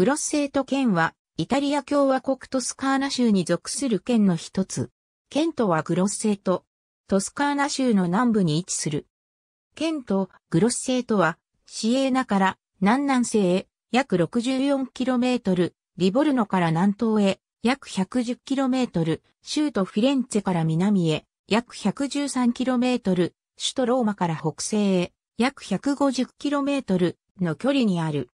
グロッセート県は、イタリア共和国トスカーナ州に属する県の一つ。県とはグロッセート。トスカーナ州の南部に位置する。県とグロッセートは、シエーナから南南西へ約 64km、リボルノから南東へ約 110km、州都フィレンツェから南へ約 113km、首都ローマから北西へ約 150km の距離にある。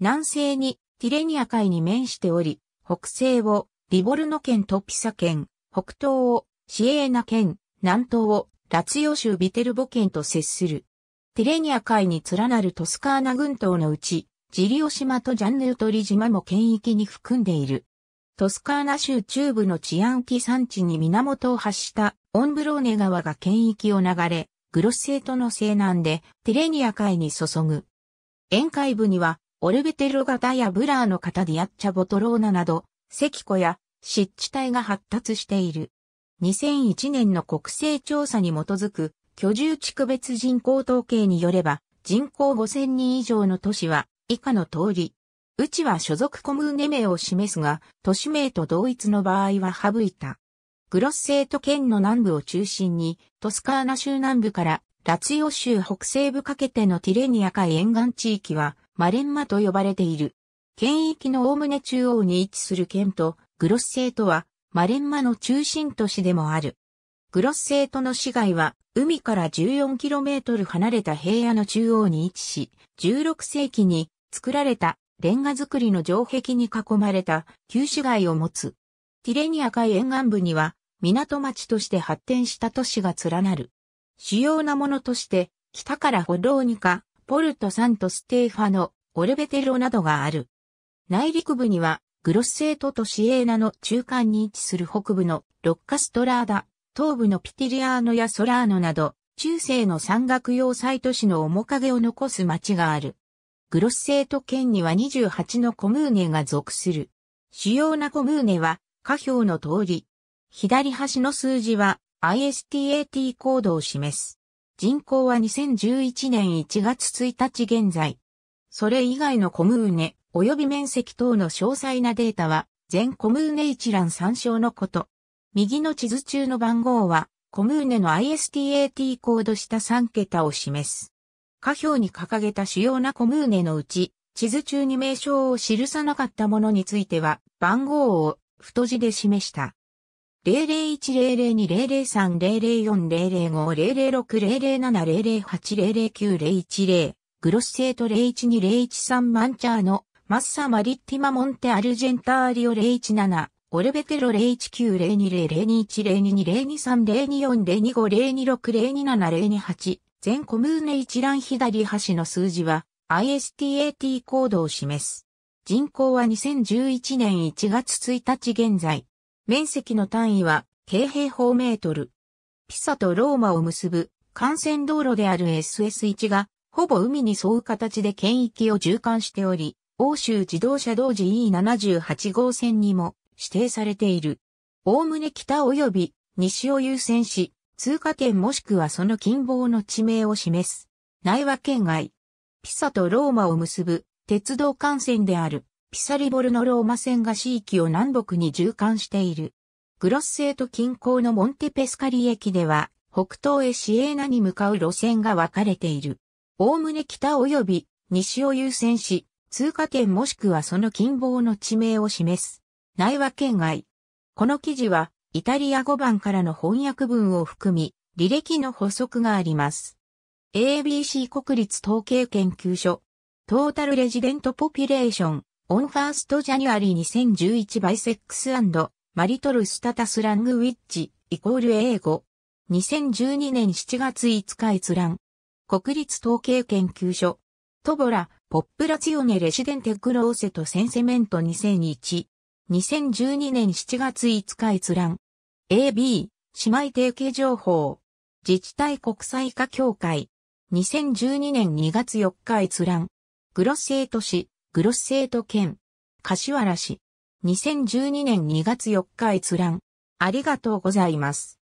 南西にティレニア海に面しており、北西をリボルノ県とピサ県、北東をシエーナ県、南東をラツヨ州ビテルボ県と接する。ティレニア海に連なるトスカーナ群島のうち、ジリオ島とジャンヌートリ島も県域に含んでいる。トスカーナ州中部の治安機産地に源を発したオンブローネ川が県域を流れ、グロスセートの西南でティレニア海に注ぐ。沿海部にはオルベテロ型やブラーの型ディアッチャボトローナなど、石湖や湿地帯が発達している。2001年の国勢調査に基づく居住地区別人口統計によれば、人口5000人以上の都市は以下の通り。うちは所属コムーネ名を示すが、都市名と同一の場合は省いた。グロッセート県の南部を中心に、トスカーナ州南部からラツヨ州北西部かけてのティレニア海沿岸地域は、マレンマと呼ばれている。県域のおおむね中央に位置する県と、グロスセートは、マレンマの中心都市でもある。グロスセートの市街は、海から 14km 離れた平野の中央に位置し、16世紀に作られたレンガ造りの城壁に囲まれた旧市街を持つ。ティレニア海沿岸部には、港町として発展した都市が連なる。主要なものとして、北からホローニカ、ポルト・サント・ステーファノ、オルベテロなどがある。内陸部には、グロッセートとシエーナの中間に位置する北部のロッカストラーダ、東部のピティリアーノやソラーノなど、中世の山岳要塞都市の面影を残す町がある。グロッセート県には28のコムーネが属する。主要なコムーネは、下表の通り。左端の数字は ISTAT コードを示す。人口は2011年1月1日現在。それ以外のコムーネ、及び面積等の詳細なデータは、全コムーネ一覧参照のこと。右の地図中の番号は、コムーネの ISTAT コード下3桁を示す。下表に掲げた主要なコムーネのうち、地図中に名称を記さなかったものについては、番号を太字で示した。0 0 1 0二2 0 0 3 0 0零0 0零0 0零0七0 8 0 0零九1一零。グロッセート012013マンチャーノ、マッサマリッティマモンテアルジェンターリオ017、オルベテロ0 1 9 0 2 0 2二0零2 0 2 3 0 0 2 4 0 0 2 5 0 0 2 6 0 2 7 0 2 7 0 2 8全コムーネ一覧左端の数字は ISTAT コードを示す。人口は2011年1月1日現在。面積の単位は、軽平方メートル。ピサとローマを結ぶ幹線道路である SS1 が、ほぼ海に沿う形で県域を縦貫しており、欧州自動車道時 E78 号線にも指定されている。おおむね北及び西を優先し、通過点もしくはその近傍の地名を示す。内和県外。ピサとローマを結ぶ鉄道幹線である。ピサリボルのローマ線が市域を南北に縦貫している。グロッセート近郊のモンテペスカリ駅では、北東へシエーナに向かう路線が分かれている。おおむね北及び西を優先し、通過点もしくはその近傍の地名を示す。内和圏外。この記事は、イタリア語版からの翻訳文を含み、履歴の補足があります。ABC 国立統計研究所、トータルレジデントポピュレーション、On r s t January 2011 by Sex and Marital Status Language イコール英語。2012年7月5日閲覧。国立統計研究所。トボラ、ポップラツヨネレシデンテクローセとセンセメント2001。2012年7月5日閲覧。AB、姉妹提携情報。自治体国際化協会。2012年2月4日閲覧。グロスエート市。グロッセート県、柏原市、2012年2月4日閲覧。ありがとうございます。